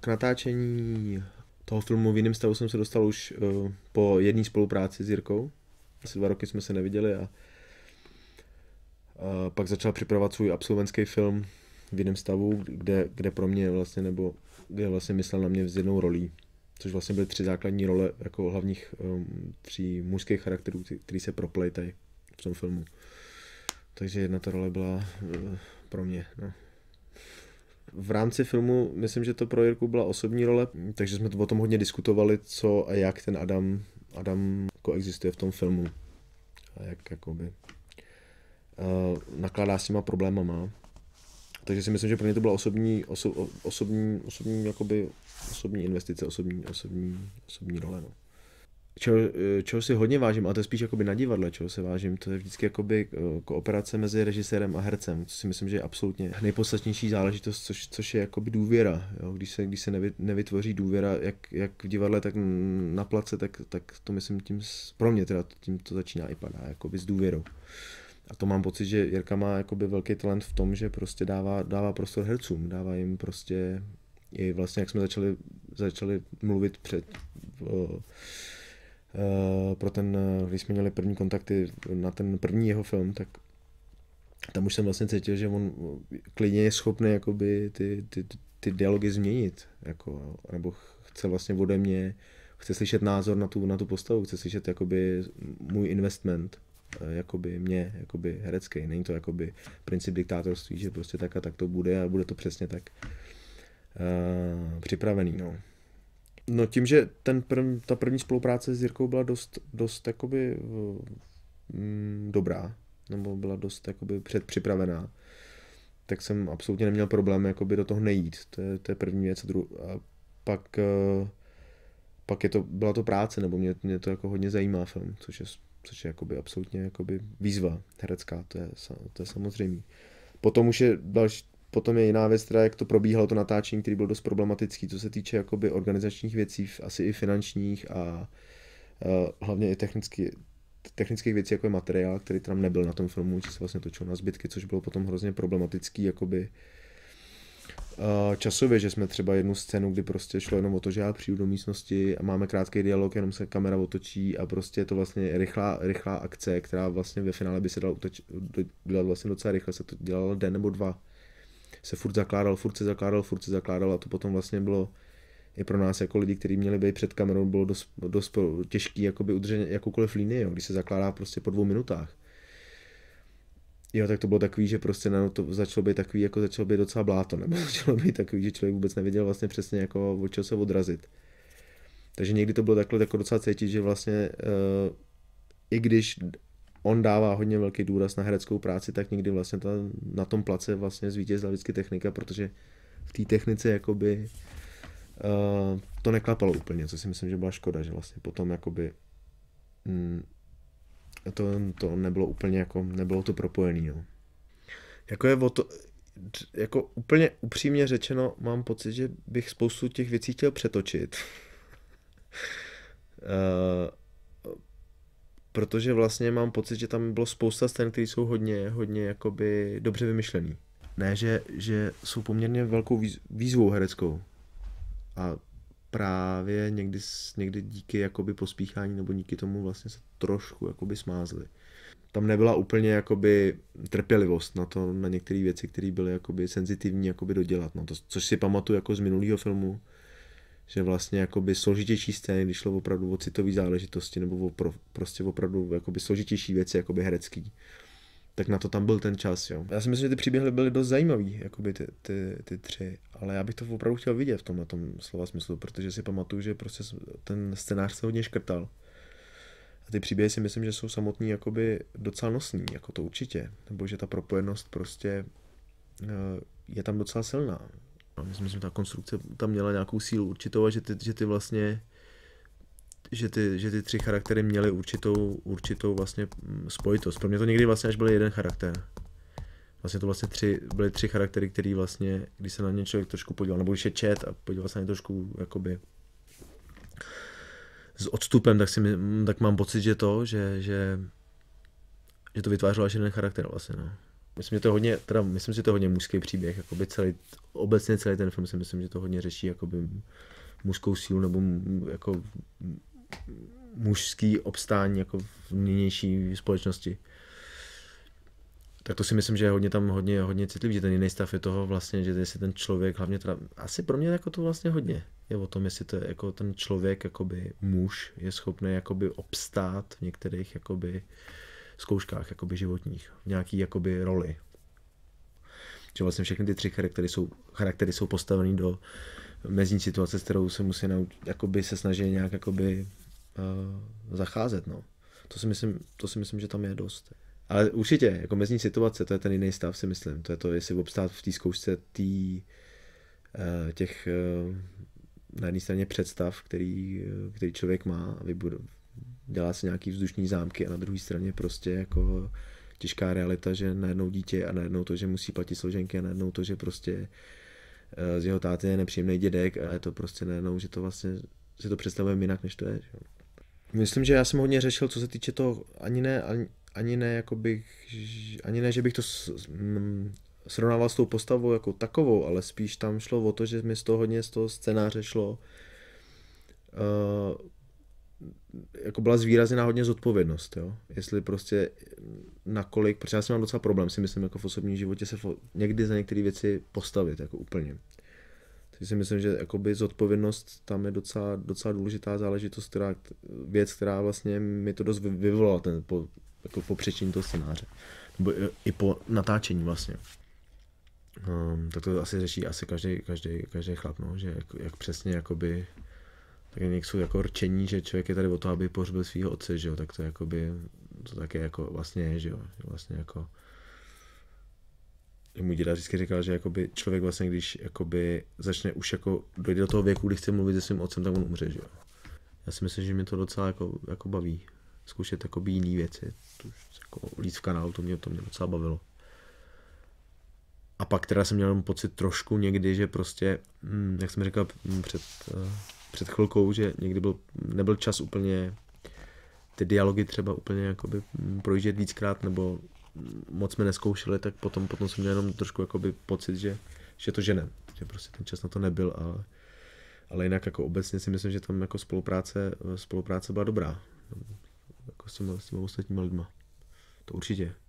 k natáčení toho filmu v jiném stavu jsem se dostal už eh, po jedné spolupráci s Jirkou. Asi dva roky jsme se neviděli a pak začal připravovat svůj absolventský film v jiném stavu, kde, kde pro mě vlastně, nebo kde vlastně myslel na mě s jednou rolí, což vlastně byly tři základní role jako hlavních um, tří mužských charakterů, který se proplejtají v tom filmu. Takže jedna ta role byla uh, pro mě. No. V rámci filmu, myslím, že to pro Jirku byla osobní role, takže jsme o tom hodně diskutovali, co a jak ten Adam, Adam jako existuje v tom filmu. A jak jakoby uh, nakládá s těma problémama. Takže si myslím, že pro ně to byla osobní, oso, osobní, osobní, jakoby, osobní investice, osobní, osobní, osobní role. No čeho, eh, čeho si hodně vážím, a to je spíš jakoby na divadle, čeho se vážím, to je vždycky jakoby eh, kooperace mezi režisérem a hercem, co si myslím, že je absolutně nejpodstatnější záležitost, což, což je jakoby důvěra. Jo? Když se, když se nevytvoří důvěra, jak, jak v divadle, tak na place, tak, tak to myslím tím, pro mě teda tím to začíná i padá, jakoby s důvěrou. A to mám pocit, že Jirka má jakoby velký talent v tom, že prostě dává, dává prostor hercům, dává jim prostě i vlastně, jak jsme začali, začali mluvit před o, Eh, pro ten, eh, když jsme měli první kontakty na ten první jeho film, tak tam už jsem vlastně cítil, že on eh, klidně je schopný jakoby ty, ty, ty dialogy změnit, jako, nebo chce vlastně ode mě, chce slyšet názor na tu, na tu postavu, chce slyšet jakoby můj investment, jakoby mě, jakoby herecký. Není to jakoby princip diktátorství, že prostě tak a tak to bude a bude to přesně tak uh, připravený, no. No tím, že ten prv, ta první spolupráce s Jirkou byla dost, dost jakoby eh, mm, dobrá, nebo byla dost jakoby předpřipravená, tak jsem absolutně neměl problém jakoby do toho nejít. To je, to je první věc. Dru- a pak, eh, pak je to, byla to práce, nebo mě, mě to jako hodně zajímá film, což je, což je jakoby absolutně jakoby výzva herecká, to je, to je samozřejmé. Potom už je další, Potom je jiná věc, teda jak to probíhalo, to natáčení, který byl dost problematický, co se týče jakoby organizačních věcí, asi i finančních a uh, hlavně i technicky, technických věcí, jako je materiál, který tam nebyl na tom filmu, že se vlastně točil na zbytky, což bylo potom hrozně problematický, jakoby e, časově, že jsme třeba jednu scénu, kdy prostě šlo jenom o to, že já přijdu do místnosti a máme krátký dialog, jenom se kamera otočí a prostě je to vlastně rychlá, rychlá akce, která vlastně ve finále by se dala utoč, vlastně docela rychle, se to dělalo den nebo dva se furt zakládal, furt se zakládal, furt se zakládal a to potom vlastně bylo i pro nás jako lidi, kteří měli být před kamerou, bylo dost, dost těžký jakoby udržet jakoukoliv línii, jo, když se zakládá prostě po dvou minutách. Jo, tak to bylo takový, že prostě na to začalo být takový, jako začalo být docela bláto, nebo začalo být takový, že člověk vůbec nevěděl vlastně přesně, jako od čeho se odrazit. Takže někdy to bylo takhle jako docela cítit, že vlastně uh, i když on dává hodně velký důraz na hereckou práci, tak někdy vlastně ta, na tom place vlastně zvítězila vždycky technika, protože v té technice jakoby uh, to neklapalo úplně, co si myslím, že byla škoda, že vlastně potom jakoby mm, to, to nebylo úplně jako, nebylo to propojený, jo. No. Jako je o to, jako úplně upřímně řečeno, mám pocit, že bych spoustu těch věcí chtěl přetočit. uh, protože vlastně mám pocit, že tam bylo spousta scén, které jsou hodně, hodně jakoby dobře vymyšlené. Ne, že, že jsou poměrně velkou výzvou hereckou. A právě někdy, někdy díky jakoby pospíchání nebo díky tomu vlastně se trošku jakoby smázli. Tam nebyla úplně jakoby trpělivost na to, na některé věci, které byly jakoby senzitivní jakoby dodělat. No to, což si pamatuju jako z minulého filmu, že vlastně jakoby složitější scény, když šlo opravdu o citové záležitosti nebo o pro, prostě opravdu jakoby složitější věci, jakoby herecký, tak na to tam byl ten čas, jo. Já si myslím, že ty příběhy byly dost zajímavý, jakoby ty, ty, ty tři, ale já bych to opravdu chtěl vidět v tom na tom slova smyslu, protože si pamatuju, že prostě ten scénář se hodně škrtal. A ty příběhy si myslím, že jsou samotný jakoby docela nosný, jako to určitě. Nebo že ta propojenost prostě eh, je tam docela silná myslím, že ta konstrukce tam měla nějakou sílu určitou a že ty, že ty vlastně že ty, že ty tři charaktery měly určitou, určitou vlastně mm, spojitost. Pro mě to někdy vlastně až byl jeden charakter. Vlastně to vlastně tři, byly tři charaktery, který vlastně, když se na ně člověk trošku podíval, nebo když je čet a podíval se na ně trošku jakoby s odstupem, tak, si my, tak mám pocit, že to, že, že, že to vytvářelo až jeden charakter vlastně, no. Myslím, že to hodně, teda myslím, že to hodně mužský příběh, jakoby celý, obecně celý ten film si myslím, že to hodně řeší jakoby mužskou sílu nebo jako mužský obstání jako v nynější společnosti. Tak to si myslím, že je hodně tam hodně, hodně citlivý, že ten jiný stav je toho vlastně, že jestli ten člověk, hlavně teda, asi pro mě jako to vlastně hodně je o tom, jestli to je jako ten člověk, jakoby muž, je schopný jakoby obstát v některých jakoby uh, zkouškách jakoby životních, v nějaký jakoby roli. Že vlastně všechny ty tři charaktery jsou, charaktery jsou postaveny do mezní situace, s kterou se musí naučit, jakoby se snaží nějak jakoby uh, zacházet, no. To si, myslím, to si myslím, že tam je dost. Ale určitě, jako mezní situace, to je ten jiný stav, si myslím. To je to, jestli obstát v té zkoušce tý, eh, těch eh, na jedné straně představ, který, který člověk má a dělá se nějaký vzdušní zámky a na druhé straně prostě jako těžká realita, že najednou dítě a najednou to, že musí platit složenky a najednou to, že prostě eh, z jeho táty je nepříjemný dědek a je to prostě najednou, že to vlastně si to představujeme jinak, než to je. Že? Myslím, že já jsem hodně řešil, co se týče toho, ani ne, ani, ani ne, jako bych, ani ne, že bych to s, m, mm, srovnával s tou postavou jako takovou, ale spíš tam šlo o to, že mi z toho hodně z toho scénáře šlo uh, jako byla zvýrazněna hodně zodpovědnost, jo? jestli prostě nakolik, protože já jsem mám docela problém, si myslím, jako v osobním životě se někdy za některé věci postavit, jako úplně. Takže si myslím, že jakoby zodpovědnost tam je docela, docela důležitá záležitost, která, věc, která vlastně mi to dost vyvolala ten, po, jako po přečení toho scénáře. Nebo i po natáčení vlastně. Um, tak to asi řeší asi každý, každý, každý chlap, no, že jak, jak přesně jakoby tak jak jsou jako rčení, že člověk je tady o to, aby pohřbil svého otce, že jo, tak to je by, to také jako vlastně je, že jo, vlastně jako můj děda vždycky říkal, že jakoby člověk vlastně, když jakoby začne už jako dojde do toho věku, kdy chce mluvit se svým otcem, tak on umře, že jo. Já si myslím, že mě to docela jako, jako baví. Zkoušet jakoby jiný věci. To už jako líst v kanálu, to mě, to mě docela bavilo. A pak teda jsem měl pocit trošku někdy, že prostě, hm, jak jsem říkal hm, před eh, před chvilkou, že někdy byl, nebyl čas úplně ty dialogy třeba úplně jakoby projíždět víckrát, nebo moc jsme neskoušeli, tak potom, potom jsem měl jenom trošku jakoby pocit, že, že to ženem, že prostě ten čas na to nebyl, ale, ale jinak jako obecně si myslím, že tam jako spolupráce, spolupráce byla dobrá, jako s těmi, s těma ostatníma lidma. To určitě.